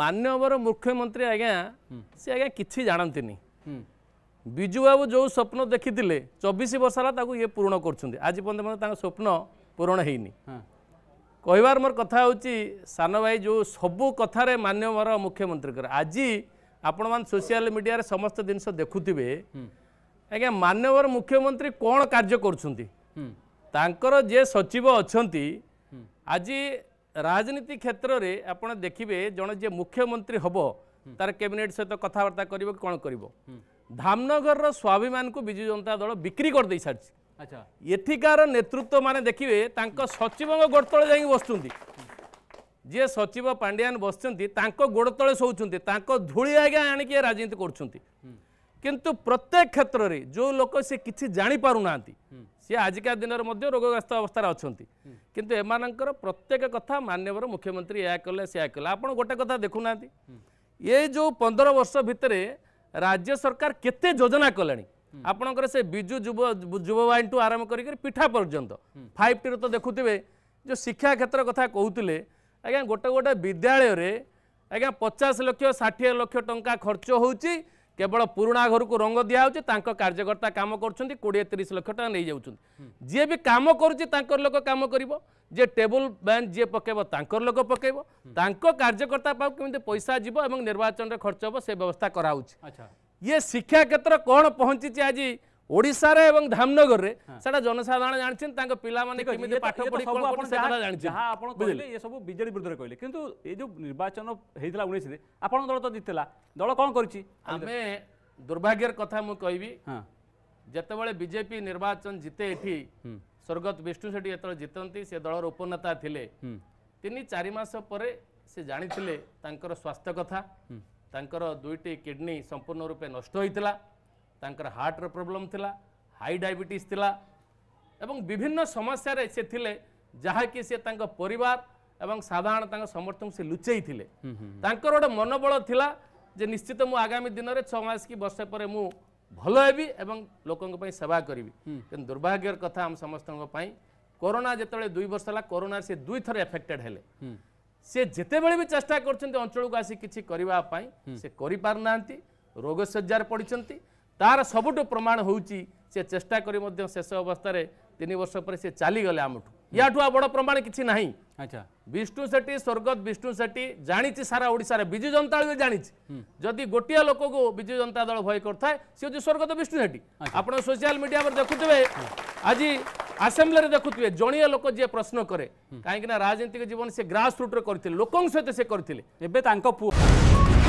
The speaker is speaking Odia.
ମାନ୍ୟବର ମୁଖ୍ୟମନ୍ତ୍ରୀ ଆଜ୍ଞା ସେ ଆଜ୍ଞା କିଛି ଜାଣନ୍ତିନି ବିଜୁବାବୁ ଯେଉଁ ସ୍ୱପ୍ନ ଦେଖିଥିଲେ ଚବିଶ ବର୍ଷ ହେଲା ତାକୁ ଇଏ ପୂରଣ କରୁଛନ୍ତି ଆଜି ପର୍ଯ୍ୟନ୍ତ ତାଙ୍କ ସ୍ୱପ୍ନ ପୂରଣ ହେଇନି କହିବାର ମୋର କଥା ହେଉଛି ସାନ ଭାଇ ଯେଉଁ ସବୁ କଥାରେ ମାନ୍ୟବର ମୁଖ୍ୟମନ୍ତ୍ରୀଙ୍କର ଆଜି ଆପଣମାନେ ସୋସିଆଲ ମିଡ଼ିଆରେ ସମସ୍ତ ଜିନିଷ ଦେଖୁଥିବେ ଆଜ୍ଞା ମାନ୍ୟବର ମୁଖ୍ୟମନ୍ତ୍ରୀ କ'ଣ କାର୍ଯ୍ୟ କରୁଛନ୍ତି ତାଙ୍କର ଯିଏ ସଚିବ ଅଛନ୍ତି ଆଜି রাজনীতি ক্ষেত্রে আপনার দেখবে জনে যে মুখ্যমন্ত্রী হব তার ক্যাবিনেট সহ কথাবার্তা করব কোণ করব ধামনগরের স্বাভিমানকে বিজু জনতা দল বিক্রি করে দিয়ে সারিছে এঠিকার নেতৃত্ব মানে দেখবে তাঁক সচিব গোড়তলে যাই বসুন যে সচিব পাণ্ডিয়ান বসছেন তাঁক গোড়তলে শোচ্ছেন তাঁক ধূলি আজ্ঞা আনিকি রাজনীতি করছেন কিন্তু প্রত্যেক ক্ষেত্রে যে লোক সে কিছু জাঁপারু না ସିଏ ଆଜିକା ଦିନରେ ମଧ୍ୟ ରୋଗଗ୍ରସ୍ତ ଅବସ୍ଥାରେ ଅଛନ୍ତି କିନ୍ତୁ ଏମାନଙ୍କର ପ୍ରତ୍ୟେକ କଥା ମାନ୍ୟବର ମୁଖ୍ୟମନ୍ତ୍ରୀ ଏହା କଲେ ସେଇଆ କଲେ ଆପଣ ଗୋଟେ କଥା ଦେଖୁନାହାନ୍ତି ଏ ଯେଉଁ ପନ୍ଦର ବର୍ଷ ଭିତରେ ରାଜ୍ୟ ସରକାର କେତେ ଯୋଜନା କଲେଣି ଆପଣଙ୍କର ସେ ବିଜୁ ଯୁବ ଯୁବବାହିନୀଠୁ ଆରମ୍ଭ କରିକି ପିଠା ପର୍ଯ୍ୟନ୍ତ ଫାଇଭ ଟିରୁ ତ ଦେଖୁଥିବେ ଯେଉଁ ଶିକ୍ଷା କ୍ଷେତ୍ର କଥା କହୁଥିଲେ ଆଜ୍ଞା ଗୋଟେ ଗୋଟେ ବିଦ୍ୟାଳୟରେ ଆଜ୍ଞା ପଚାଶ ଲକ୍ଷ ଷାଠିଏ ଲକ୍ଷ ଟଙ୍କା ଖର୍ଚ୍ଚ ହେଉଛି কেবল পুরোনা ঘরকু রঙ দিয়াছে তাঁর কার্যকর্তা কাম করছেন কোড়িয়ে তিরিশ লক্ষ টাকা নিয়ে যাচ্ছেন যে বি কাম করছে তাঁর লোক কাম করব যে টেবুল বেঞ্চ যে পকাইব তাঁর লোক পকাইব তাঁর কার্যকর্তা পাখ কেমি পয়সা যাব এবং নির্বাচনের খরচ হব সে ব্যবস্থা করা হচ্ছে ইয়ে শিক্ষা ক্ষেত্র কোণ পৌঁছিছে আজ ଓଡ଼ିଶାରେ ଏବଂ ଧାମନଗରରେ ସେଟା ଜନସାଧାରଣ ଜାଣିଛନ୍ତି ତାଙ୍କ ପିଲାମାନେ କେମିତି ପାଠ ପଢ଼ିବେ ସବୁ ବିଜେଡି ବିରୋଧରେ କହିଲେ କିନ୍ତୁ ଏ ଯେଉଁ ନିର୍ବାଚନ ହେଇଥିଲା ଉଣେଇଶରେ ଆପଣଙ୍କ ଦଳ ତ ଜିତିଥିଲା ଦଳ କଣ କରିଛି ଆମେ ଦୁର୍ଭାଗ୍ୟର କଥା ମୁଁ କହିବି ଯେତେବେଳେ ବିଜେପି ନିର୍ବାଚନ ଜିତେ ଏଠି ସ୍ୱର୍ଗତ ବିଷ୍ଣୁ ସେଠୀ ଯେତେବେଳେ ଜିତନ୍ତି ସେ ଦଳର ଉପନେତା ଥିଲେ ତିନି ଚାରି ମାସ ପରେ ସେ ଜାଣିଥିଲେ ତାଙ୍କର ସ୍ୱାସ୍ଥ୍ୟ କଥା ତାଙ୍କର ଦୁଇଟି କିଡ଼ନୀ ସମ୍ପୂର୍ଣ୍ଣ ରୂପେ ନଷ୍ଟ ହୋଇଥିଲା ତାଙ୍କର ହାର୍ଟର ପ୍ରୋବ୍ଲେମ୍ ଥିଲା ହାଇ ଡାଇବେଟିସ୍ ଥିଲା ଏବଂ ବିଭିନ୍ନ ସମସ୍ୟାରେ ସେ ଥିଲେ ଯାହାକି ସେ ତାଙ୍କ ପରିବାର ଏବଂ ସାଧାରଣ ତାଙ୍କ ସମର୍ଥକଙ୍କୁ ସେ ଲୁଚେଇଥିଲେ ତାଙ୍କର ଗୋଟେ ମନୋବଳ ଥିଲା ଯେ ନିଶ୍ଚିତ ମୁଁ ଆଗାମୀ ଦିନରେ ଛଅ ମାସ କି ବର୍ଷେ ପରେ ମୁଁ ଭଲ ହେବି ଏବଂ ଲୋକଙ୍କ ପାଇଁ ସେବା କରିବି କିନ୍ତୁ ଦୁର୍ଭାଗ୍ୟର କଥା ଆମ ସମସ୍ତଙ୍କ ପାଇଁ କରୋନା ଯେତେବେଳେ ଦୁଇ ବର୍ଷ ହେଲା କରୋନା ସେ ଦୁଇ ଥର ଏଫେକ୍ଟେଡ଼୍ ହେଲେ ସେ ଯେତେବେଳେ ବି ଚେଷ୍ଟା କରୁଛନ୍ତି ଅଞ୍ଚଳକୁ ଆସି କିଛି କରିବା ପାଇଁ ସେ କରିପାରୁନାହାନ୍ତି ରୋଗ ରୋଗଶଯ୍ୟାରେ ପଡ଼ିଛନ୍ତି ତାହାର ସବୁଠୁ ପ୍ରମାଣ ହେଉଛି ସେ ଚେଷ୍ଟା କରି ମଧ୍ୟ ଶେଷ ଅବସ୍ଥାରେ ତିନି ବର୍ଷ ପରେ ସେ ଚାଲିଗଲେ ଆମଠୁ ୟାଠୁ ଆଉ ବଡ଼ ପ୍ରମାଣ କିଛି ନାହିଁ ଆଚ୍ଛା ବିଷ୍ଣୁ ସେଠୀ ସ୍ୱର୍ଗତ ବିଷ୍ଣୁ ସେଠୀ ଜାଣିଛି ସାରା ଓଡ଼ିଶାରେ ବିଜୁ ଜନତା ଦଳ ବି ଜାଣିଛି ଯଦି ଗୋଟିଏ ଲୋକକୁ ବିଜୁ ଜନତା ଦଳ ଭୟ କରୁଥାଏ ସେ ହେଉଛି ସ୍ୱର୍ଗତ ବିଷ୍ଣୁ ସେଠୀ ଆପଣ ସୋସିଆଲ ମିଡ଼ିଆ ଉପରେ ଦେଖୁଥିବେ ଆଜି ଆସେମ୍ବ୍ଲିରେ ଦେଖୁଥିବେ ଜଣିଏ ଲୋକ ଯିଏ ପ୍ରଶ୍ନ କରେ କାହିଁକିନା ରାଜନୈତିକ ଜୀବନ ସେ ଗ୍ରାସ ରୁଟ୍ରେ କରିଥିଲେ ଲୋକଙ୍କ ସହିତ ସେ କରିଥିଲେ ଏବେ ତାଙ୍କ ପୁଅ